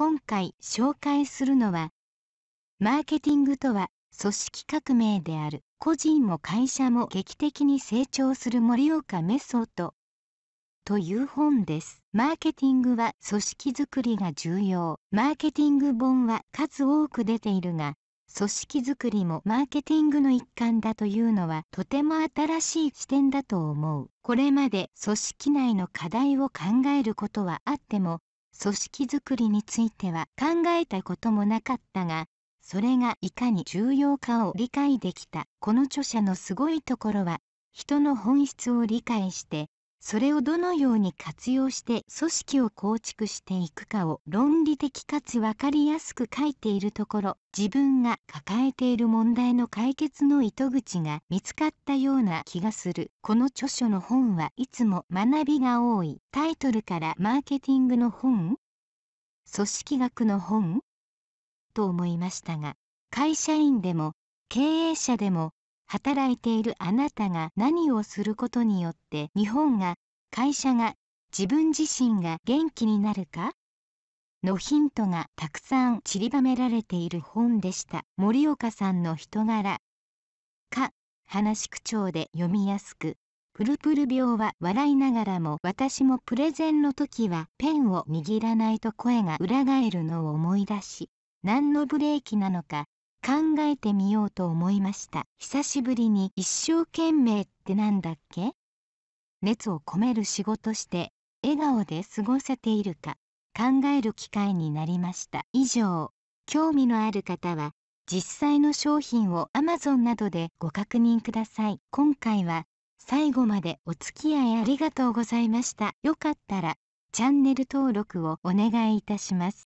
今回紹介するのは、マーケティングとは組織革命である個人も会社も劇的に成長する盛岡メソッドという本です。マーケティングは組織づくりが重要。マーケティング本は数多く出ているが、組織づくりもマーケティングの一環だというのはとても新しい視点だと思う。これまで組織内の課題を考えることはあっても、組織づくりについては考えたこともなかったがそれがいかに重要かを理解できたこの著者のすごいところは人の本質を理解してそれをどのように活用して組織を構築していくかを論理的かつ分かりやすく書いているところ自分が抱えている問題の解決の糸口が見つかったような気がするこの著書の本はいつも学びが多いタイトルからマーケティングの本組織学の本と思いましたが会社員でも経営者でも働いているあなたが何をすることによって日本が会社が自分自身が元気になるかのヒントがたくさん散りばめられている本でした森岡さんの人柄か話し口調で読みやすくプルプル病は笑いながらも私もプレゼンの時はペンを握らないと声が裏返るのを思い出し何のブレーキなのか考えてみようと思いました久しぶりに一生懸命ってなんだっけ熱を込める仕事して笑顔で過ごせているか考える機会になりました以上興味のある方は実際の商品を Amazon などでご確認ください今回は最後までお付き合いありがとうございましたよかったらチャンネル登録をお願いいたします